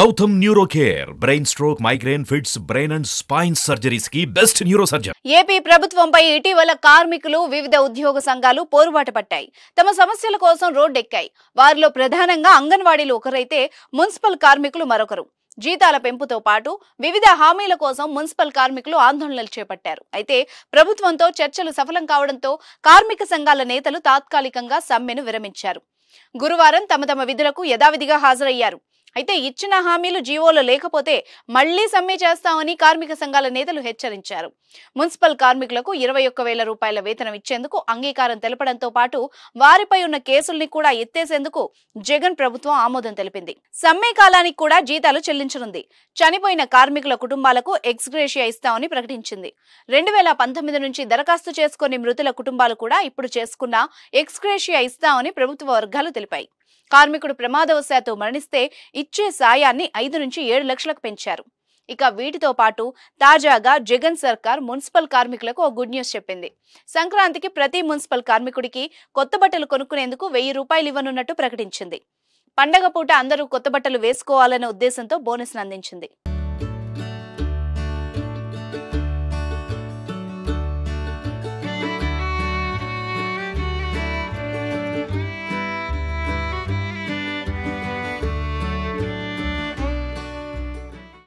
Gautam neuro care brain stroke migraine fits brain and spine surgeries కి best neurosurgeon AP ప్రభుత్వంపై ఇటీవల కార్మికులు వివిధ ఉద్యోగ సంఘాలు పోరుబాటు పట్టాయి తమ సమస్యల కోసం రోడ్డెక్కాయి వారిలో ప్రధానంగా అంగన్వాడీలు ఒకరైతే మున్సిపల్ కార్మికులు మరొకరు జీతాల పెంపుతో పాటు వివిధ హామీల కోసం మున్సిపల్ కార్మికులు ఆందోళనలు చేపట్టారు అయితే ప్రభుత్వంతో చర్చలు సఫలం కావడంతో కార్మిక సంఘాల నేతలు తాత్కాలికంగా సమ్మెను విరమించారు గురువారం తమ తమ విధులకు యథావిధిగా హాజరయ్యారు అయితే ఇచ్చిన హామీలు జీవోలు లేకపోతే మళ్లీ సమ్మె చేస్తామని కార్మిక సంఘాల నేతలు హెచ్చరించారు మున్సిపల్ కార్మికులకు ఇరవై ఒక్క వేల రూపాయల వేతనం ఇచ్చేందుకు అంగీకారం తెలపడంతో పాటు వారిపై ఉన్న కేసుల్ని కూడా ఎత్తేసేందుకు జగన్ ప్రభుత్వం ఆమోదం తెలిపింది సమ్మె కాలానికి కూడా జీతాలు చెల్లించనుంది చనిపోయిన కార్మికుల కుటుంబాలకు ఎక్స్గ్రేషియా ఇస్తామని ప్రకటించింది రెండు వేల పంతొమ్మిది నుంచి దరఖాస్తు చేసుకుని మృతుల కుటుంబాలు కూడా ఇప్పుడు చేసుకున్న ఎక్స్గ్రేషియా ఇస్తామని ప్రభుత్వ వర్గాలు తెలిపాయి కార్మికుడు ప్రమాదవశాత్తు మరణిస్తే ఇచ్చే సాయాన్ని ఐదు నుంచి ఏడు లక్షలకు పెంచారు ఇక వీటితో పాటు తాజాగా జగన్ సర్కార్ మున్సిపల్ కార్మికులకు ఓ గుడ్ న్యూస్ చెప్పింది సంక్రాంతికి ప్రతి మున్సిపల్ కార్మికుడికి కొత్త బట్టలు కొనుక్కునేందుకు వెయ్యి రూపాయలు ఇవ్వనున్నట్టు ప్రకటించింది పండగ పూట అందరూ కొత్త బట్టలు వేసుకోవాలనే ఉద్దేశంతో బోనస్ను అందించింది